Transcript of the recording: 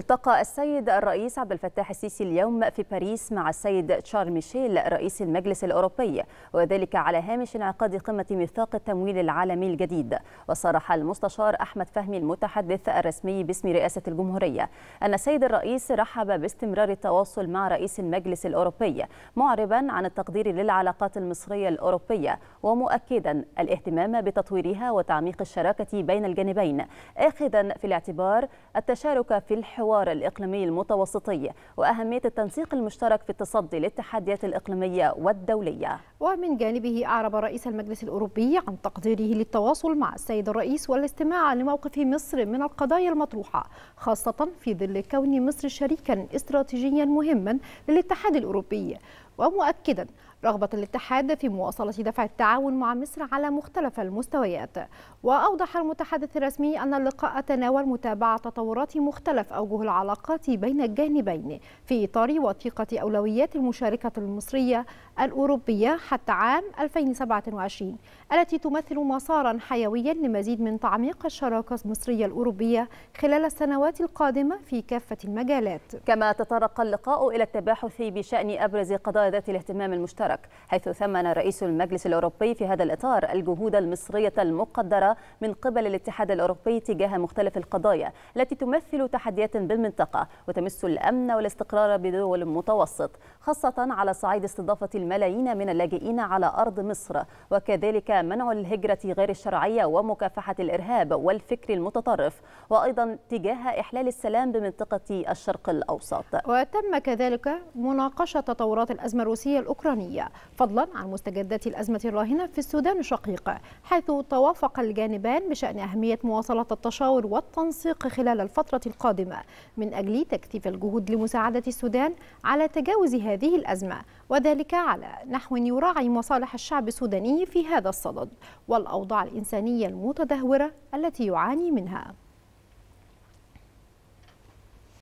التقى السيد الرئيس عبد الفتاح السيسي اليوم في باريس مع السيد تشارل ميشيل رئيس المجلس الأوروبي وذلك على هامش انعقاد قمة ميثاق التمويل العالمي الجديد وصرح المستشار أحمد فهمي المتحدث الرسمي باسم رئاسة الجمهورية أن السيد الرئيس رحب باستمرار التواصل مع رئيس المجلس الأوروبي معربا عن التقدير للعلاقات المصرية الأوروبية ومؤكدا الاهتمام بتطويرها وتعميق الشراكة بين الجانبين آخذا في الاعتبار التشارك في الحوار الحوار الإقليمي المتوسطي وأهمية التنسيق المشترك في التصدي للتحديات الإقليمية والدولية ومن جانبه أعرب رئيس المجلس الأوروبي عن تقديره للتواصل مع السيد الرئيس والاستماع لموقف مصر من القضايا المطروحة خاصة في ظل كون مصر شريكا استراتيجيا مهما للاتحاد الأوروبي ومؤكدا رغبة الاتحاد في مواصلة دفع التعاون مع مصر على مختلف المستويات وأوضح المتحدث الرسمي أن اللقاء تناول متابعة تطورات مختلف أوجه العلاقات بين الجانبين في إطار وثيقة أولويات المشاركة المصرية الأوروبية حتى عام 2027 التي تمثل مسارا حيويا لمزيد من تعميق الشراكة المصرية الأوروبية خلال السنوات القادمة في كافة المجالات كما تطرق اللقاء إلى التباحث بشأن أبرز قضايا ذات الاهتمام المشترك حيث ثمن رئيس المجلس الأوروبي في هذا الإطار الجهود المصرية المقدرة من قبل الاتحاد الأوروبي تجاه مختلف القضايا التي تمثل تحديات بالمنطقة وتمس الأمن والاستقرار بدول المتوسط خاصة على صعيد استضافة الملايين من اللاجئين على أرض مصر وكذلك منع الهجرة غير الشرعية ومكافحة الإرهاب والفكر المتطرف وأيضا تجاه إحلال السلام بمنطقة الشرق الأوسط وتم كذلك مناقشة تطورات الأزمة الأزمة الروسية الأوكرانية فضلا عن مستجدات الأزمة الراهنة في السودان الشقيق حيث توافق الجانبان بشأن أهمية مواصلة التشاور والتنسيق خلال الفترة القادمة من أجل تكثيف الجهود لمساعدة السودان على تجاوز هذه الأزمة وذلك على نحو يراعي مصالح الشعب السوداني في هذا الصدد والأوضاع الإنسانية المتدهورة التي يعاني منها